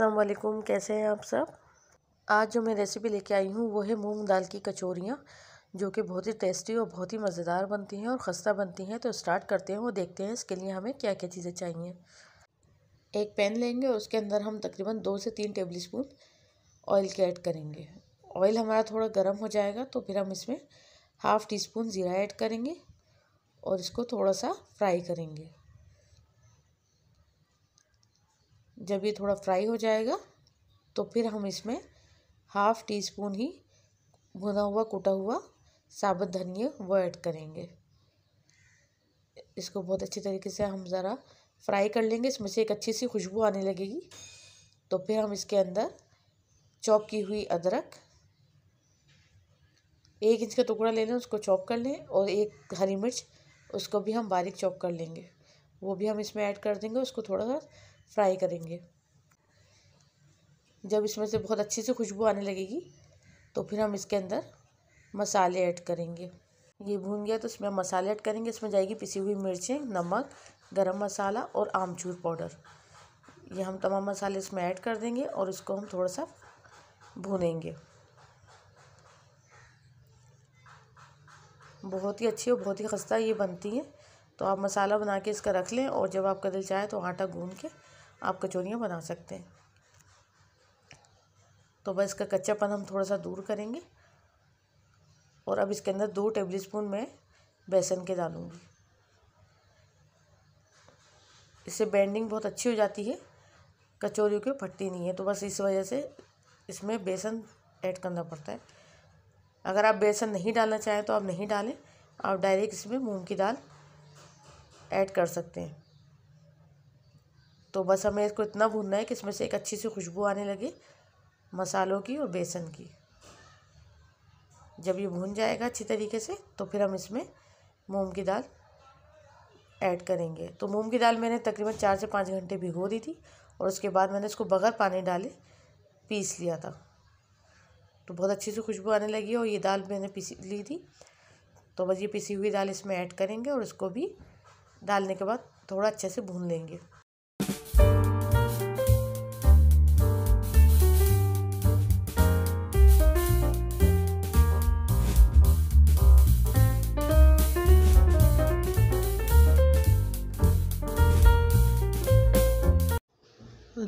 असलकुम कैसे हैं आप सब आज जो मैं रेसिपी लेके आई हूँ वो है मूंग दाल की कचौरियाँ जो कि बहुत ही टेस्टी और बहुत ही मज़ेदार बनती हैं और खस्ता बनती हैं तो स्टार्ट करते हैं वो देखते हैं इसके लिए हमें क्या क्या चीज़ें चाहिए एक पैन लेंगे और उसके अंदर हम तकरीबन दो से तीन टेबल स्पून ऑयल के ऐड करेंगे ऑयल हमारा थोड़ा गर्म हो जाएगा तो फिर हम इसमें हाफ़ टी स्पून ज़ीरा ऐड करेंगे और इसको थोड़ा सा फ्राई करेंगे जब ये थोड़ा फ्राई हो जाएगा तो फिर हम इसमें हाफ़ टी स्पून ही भुना हुआ कुटा हुआ साबुत धनिया वो ऐड करेंगे इसको बहुत अच्छी तरीके से हम ज़रा फ्राई कर लेंगे इसमें से एक अच्छी सी खुशबू आने लगेगी तो फिर हम इसके अंदर चॉप की हुई अदरक एक इंच का टुकड़ा ले लें उसको चॉप कर लें और एक हरी मिर्च उसको भी हम बारीक चॉप कर लेंगे वो भी हम इसमें ऐड कर देंगे उसको थोड़ा सा फ्राई करेंगे जब इसमें से बहुत अच्छी से खुशबू आने लगेगी तो फिर हम इसके अंदर मसाले ऐड करेंगे ये भून गया तो इसमें मसाले ऐड करेंगे इसमें जाएगी पिसी हुई मिर्चें नमक गरम मसाला और आमचूर पाउडर ये हम तमाम मसाले इसमें ऐड कर देंगे और इसको हम थोड़ा सा भूनेंगे बहुत ही अच्छी और बहुत ही खस्ता ये बनती हैं तो आप मसाला बना के इसका रख लें और जब आपका दिल चाहे तो आटा गूंद के आप कचौरियाँ बना सकते हैं तो बस इसका कच्चापन हम थोड़ा सा दूर करेंगे और अब इसके अंदर दो टेबल स्पून मैं बेसन के डालूँगी इससे बैंडिंग बहुत अच्छी हो जाती है कचौरियों की फटती नहीं है तो बस इस वजह से इसमें बेसन ऐड करना पड़ता है अगर आप बेसन नहीं डालना चाहें तो आप नहीं डालें आप डायरेक्ट इसमें मूंग की दाल ऐड कर सकते हैं तो बस हमें इसको इतना भूनना है कि इसमें से एक अच्छी सी खुशबू आने लगे मसालों की और बेसन की जब ये भून जाएगा अच्छी तरीके से तो फिर हम इसमें मूंग की दाल ऐड करेंगे तो मूंग की दाल मैंने तकरीबन चार से पाँच घंटे भिगो दी थी और उसके बाद मैंने इसको बगैर पानी डाले पीस लिया था तो बहुत अच्छी सी खुशबू आने लगी और ये दाल मैंने पीसी ली थी तो बस ये पीसी हुई दाल इसमें ऐड करेंगे और इसको भी डालने के बाद थोड़ा अच्छे से भून लेंगे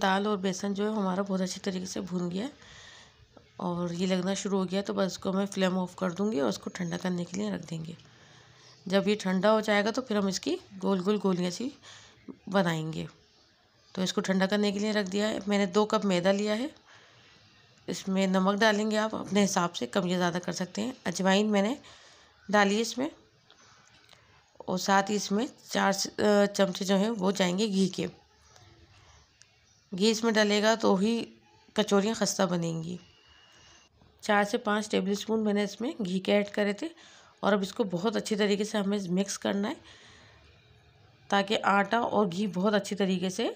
दाल और बेसन जो है हमारा बहुत अच्छी तरीके से भून गया है और ये लगना शुरू हो गया तो बस इसको मैं फ्लेम ऑफ कर दूँगी और उसको ठंडा करने के लिए रख देंगे जब ये ठंडा हो जाएगा तो फिर हम इसकी गोल गोल गोलियाँ सी बनाएंगे तो इसको ठंडा करने के लिए रख दिया है मैंने दो कप मैदा लिया है इसमें नमक डालेंगे आप अपने हिसाब से कम या ज़्यादा कर सकते हैं अजवाइन मैंने डाली इसमें और साथ ही इसमें चार चमचे जो हैं वो जाएंगे घी के घी इसमें डलेगा तो ही कचौरियाँ खस्ता बनेंगी चार से पाँच टेबल स्पून मैंने इसमें घी के ऐड करे थे और अब इसको बहुत अच्छी तरीके से हमें मिक्स करना है ताकि आटा और घी बहुत अच्छी तरीके से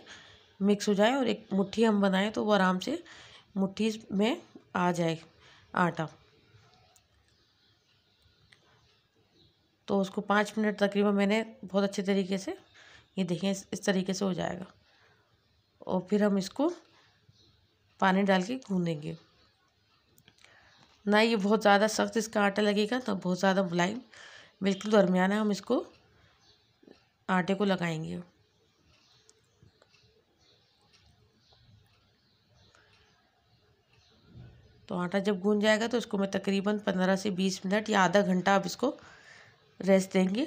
मिक्स हो जाए और एक मुट्ठी हम बनाएं तो वो आराम से मुट्ठी में आ जाए आटा तो उसको पाँच मिनट तकरीबन मैंने बहुत अच्छे तरीके से ये देखें इस, इस तरीके से हो जाएगा और फिर हम इसको पानी डाल के गूँधेंगे ना ये बहुत ज़्यादा सख्त इसका आटा लगेगा तो बहुत ज़्यादा मुलायम बिल्कुल दरमियाना हम इसको आटे को लगाएंगे तो आटा जब गूंज जाएगा तो इसको मैं तकरीबन पंद्रह से बीस मिनट या आधा घंटा आप इसको रेस्ट देंगे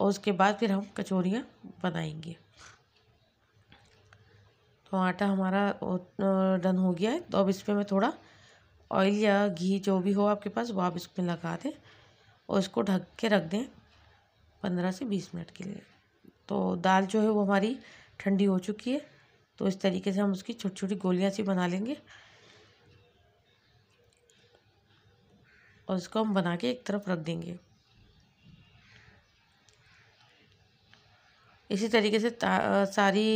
और उसके बाद फिर हम कचौरियाँ बनाएंगे तो आटा हमारा डन हो गया है तो अब इस पर मैं थोड़ा ऑयल या घी जो भी हो आपके पास वो आप इसमें लगा दें और इसको ढक के रख दें पंद्रह से बीस मिनट के लिए तो दाल जो है वो हमारी ठंडी हो चुकी है तो इस तरीके से हम उसकी छोटी छोटी गोलियाँ सी बना लेंगे और इसको हम बना के एक तरफ रख देंगे इसी तरीके से सारी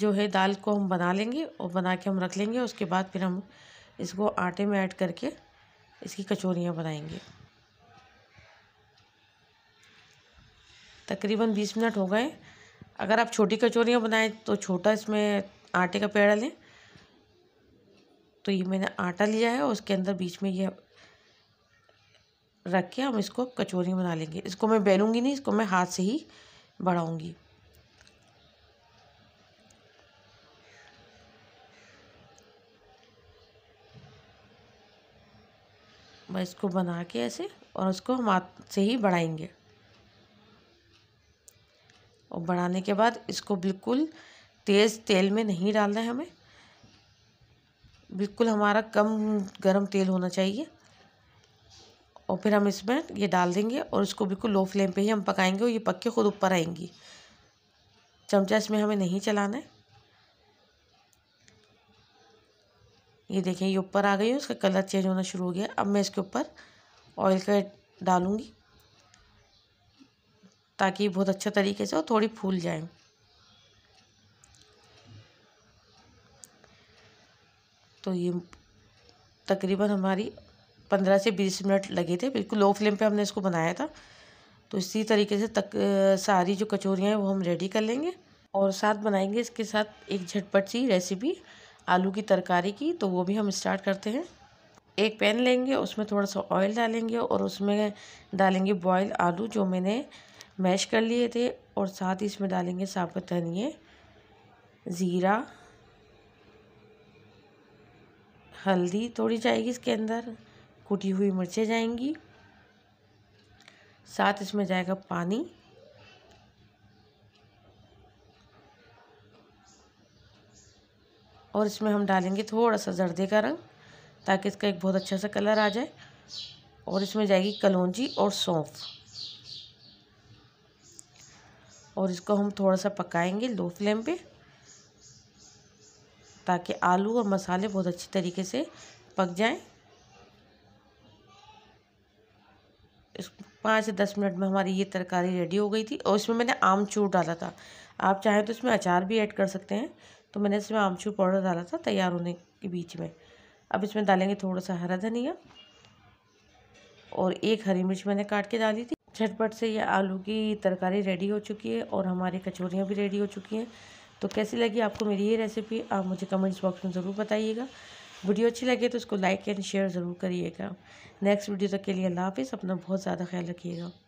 जो है दाल को हम बना लेंगे और बना के हम रख लेंगे उसके बाद फिर हम इसको आटे में ऐड करके इसकी कचौरियाँ बनाएंगे तकरीबन बीस मिनट हो गए अगर आप छोटी कचौरियाँ बनाएं तो छोटा इसमें आटे का पेड़ा लें तो ये मैंने आटा लिया है और उसके अंदर बीच में ये रख के हम इसको कचौरी बना लेंगे इसको मैं बेलूँगी नहीं इसको मैं हाथ से ही बढ़ाऊँगी मैं इसको बना के ऐसे और उसको हम हाथ से ही बढ़ाएंगे और बढ़ाने के बाद इसको बिल्कुल तेज़ तेल में नहीं डालना है हमें बिल्कुल हमारा कम गरम तेल होना चाहिए और फिर हम इसमें ये डाल देंगे और इसको बिल्कुल लो फ्लेम पे ही हम पकाएंगे और ये पक के ख़ुद ऊपर आएंगी चमचा इसमें हमें नहीं चलाना है ये देखें ये ऊपर आ गई है उसका कलर चेंज होना शुरू हो गया अब मैं इसके ऊपर ऑयल का डालूँगी ताकि बहुत अच्छा तरीके से और थोड़ी फूल जाए तो ये तकरीबन हमारी पंद्रह से बीस मिनट लगे थे बिल्कुल लो फ्लेम पे हमने इसको बनाया था तो इसी तरीके से तक सारी जो कचौरियाँ हैं वो हम रेडी कर लेंगे और साथ बनाएंगे इसके साथ एक झटपट सी रेसिपी आलू की तरकारी की तो वो भी हम स्टार्ट करते हैं एक पैन लेंगे उसमें थोड़ा सा ऑयल डालेंगे और उसमें डालेंगे बॉयल आलू जो मैंने मैश कर लिए थे और साथ ही इसमें डालेंगे साबुत धनिए ज़ीरा हल्दी थोड़ी जाएगी इसके अंदर कुटी हुई मिर्चें जाएंगी साथ इसमें जाएगा पानी और इसमें हम डालेंगे थोड़ा सा जर्दे का रंग ताकि इसका एक बहुत अच्छा सा कलर आ जाए और इसमें जाएगी कलौजी और सौंफ और इसको हम थोड़ा सा पकाएंगे लो फ्लेम पे ताकि आलू और मसाले बहुत अच्छे तरीके से पक जाएं इस पाँच से दस मिनट में हमारी ये तरकारी रेडी हो गई थी और इसमें मैंने आमचूर डाला था आप चाहें तो इसमें अचार भी ऐड कर सकते हैं तो मैंने इसमें आमचूर पाउडर डाला था तैयार होने के बीच में अब इसमें डालेंगे थोड़ा सा हरा धनिया और एक हरी मिर्च मैंने काट के डाली थी झटपट से ये आलू की तरकारी रेडी हो चुकी है और हमारी कचौरियाँ भी रेडी हो चुकी हैं तो कैसी लगी आपको मेरी ये रेसिपी आप मुझे कमेंट्स बॉक्स में ज़रूर बताइएगा वीडियो अच्छी लगे तो उसको लाइक एंड शेयर ज़रूर करिएगा नेक्स्ट वीडियो तक के लिए अल्लाह हाफिज़ अपना बहुत ज़्यादा ख्याल रखिएगा